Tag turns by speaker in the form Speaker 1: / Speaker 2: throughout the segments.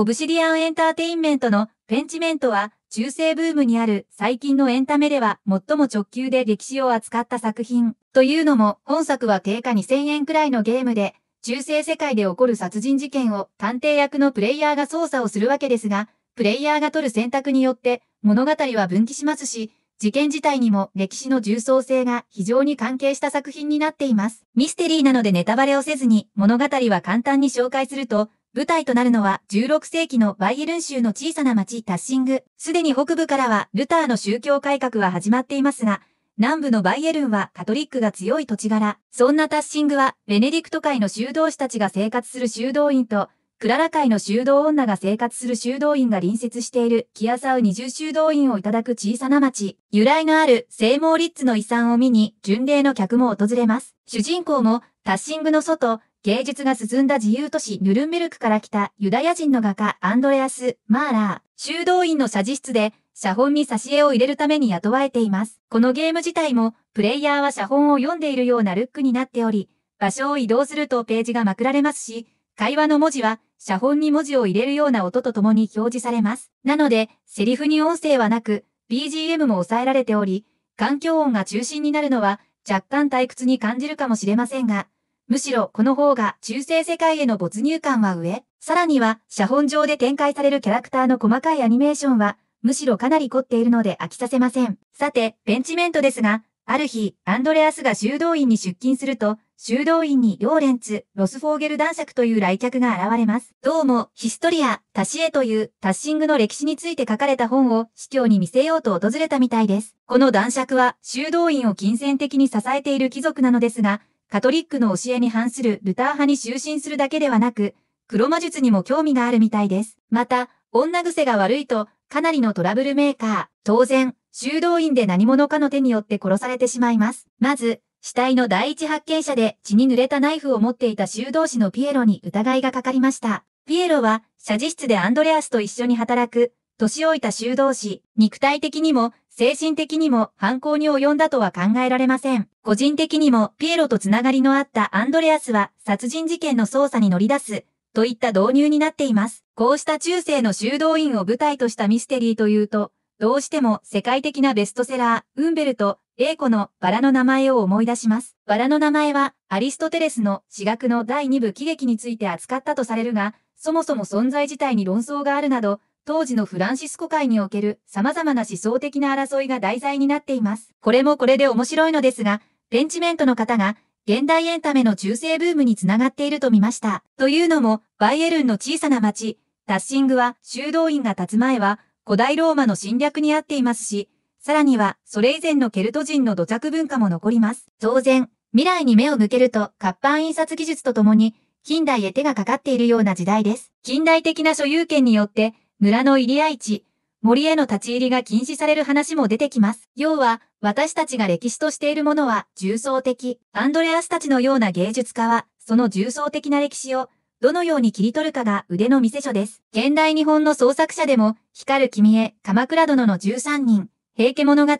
Speaker 1: オブシディアンエンターテインメントのペンチメントは、中世ブームにある最近のエンタメでは最も直球で歴史を扱った作品。というのも、本作は定価2000円くらいのゲームで、中世世界で起こる殺人事件を探偵役のプレイヤーが操作をするわけですが、プレイヤーが取る選択によって物語は分岐しますし、事件自体にも歴史の重層性が非常に関係した作品になっています。ミステリーなのでネタバレをせずに物語は簡単に紹介すると、舞台となるのは16世紀のバイエルン州の小さな町タッシング。すでに北部からはルターの宗教改革は始まっていますが、南部のバイエルンはカトリックが強い土地柄。そんなタッシングは、ベネディクト会の修道士たちが生活する修道院と、クララ会の修道女が生活する修道院が隣接しているキアサウ二重修道院をいただく小さな町。由来のある聖モーリッツの遺産を見に、巡礼の客も訪れます。主人公も、タッシングの外、芸術が進んだ自由都市ヌルンベルクから来たユダヤ人の画家アンドレアス・マーラー、修道院の写実室で写本に挿絵を入れるために雇われています。このゲーム自体も、プレイヤーは写本を読んでいるようなルックになっており、場所を移動するとページがまくられますし、会話の文字は、写本に文字を入れるような音とともに表示されます。なので、セリフに音声はなく、BGM も抑えられており、環境音が中心になるのは、若干退屈に感じるかもしれませんが、むしろこの方が中世世界への没入感は上。さらには、写本上で展開されるキャラクターの細かいアニメーションは、むしろかなり凝っているので飽きさせません。さて、ペンチメントですが、ある日、アンドレアスが修道院に出勤すると、修道院にローレンツ、ロスフォーゲル男爵という来客が現れます。どうも、ヒストリア、タシエというタッシングの歴史について書かれた本を司教に見せようと訪れたみたいです。この男爵は修道院を金銭的に支えている貴族なのですが、カトリックの教えに反するルター派に就寝するだけではなく、黒魔術にも興味があるみたいです。また、女癖が悪いと、かなりのトラブルメーカー、当然、修道院で何者かの手によって殺されてしまいます。まず、死体の第一発見者で血に濡れたナイフを持っていた修道士のピエロに疑いがかかりました。ピエロは、写事室でアンドレアスと一緒に働く、年老いた修道士、肉体的にも精神的にも犯行に及んだとは考えられません。個人的にもピエロとつながりのあったアンドレアスは殺人事件の捜査に乗り出す、といった導入になっています。こうした中世の修道院を舞台としたミステリーというと、どうしても世界的なベストセラー、ウンベルト、英子のバラの名前を思い出します。バラの名前はアリストテレスの私学の第2部喜劇について扱ったとされるが、そもそも存在自体に論争があるなど、当時のフランシスコ会における様々な思想的な争いが題材になっています。これもこれで面白いのですが、ペンチメントの方が、現代エンタメの中世ブームにつながっていると見ました。というのも、バイエルンの小さな町、タッシングは修道院が建つ前は、古代ローマの侵略にあっていますし、さらには、それ以前のケルト人の土着文化も残ります。当然、未来に目を向けると、活版印刷技術とともに、近代へ手がかかっているような時代です。近代的な所有権によって、村の入り合い地、森への立ち入りが禁止される話も出てきます。要は、私たちが歴史としているものは重層的。アンドレアスたちのような芸術家は、その重層的な歴史を、どのように切り取るかが腕の見せ所です。現代日本の創作者でも、光る君へ、鎌倉殿の13人、平家物語、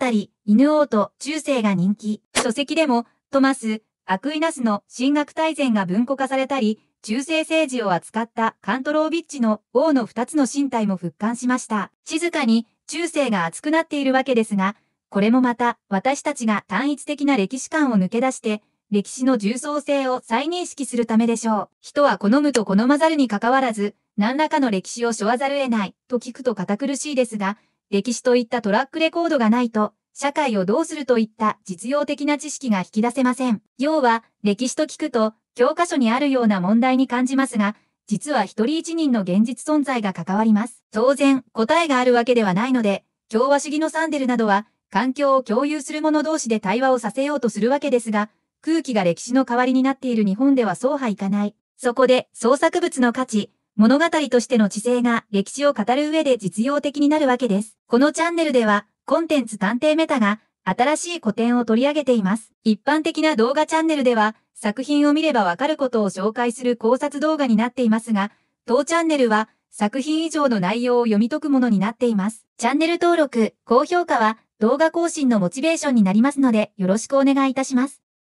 Speaker 1: 犬王と中世が人気。書籍でも、トマス、アクイナスの進学大全が文庫化されたり、中世政治を扱ったカントロービッチの王の2つの身体も復刊しました。静かに中世が熱くなっているわけですが、これもまた私たちが単一的な歴史観を抜け出して、歴史の重層性を再認識するためでしょう。人は好むと好まざるに関わらず、何らかの歴史を背負わざる得ないと聞くと堅苦しいですが、歴史といったトラックレコードがないと、社会をどうするといった実用的な知識が引き出せません。要は、歴史と聞くと、教科書にあるような問題に感じますが、実は一人一人の現実存在が関わります。当然、答えがあるわけではないので、共和主義のサンデルなどは、環境を共有する者同士で対話をさせようとするわけですが、空気が歴史の代わりになっている日本ではそうはいかない。そこで、創作物の価値、物語としての知性が歴史を語る上で実用的になるわけです。このチャンネルでは、コンテンツ探偵メタが、新しい古典を取り上げています。一般的な動画チャンネルでは、作品を見ればわかることを紹介する考察動画になっていますが、当チャンネルは作品以上の内容を読み解くものになっています。チャンネル登録、高評価は動画更新のモチベーションになりますのでよろしくお願いいたします。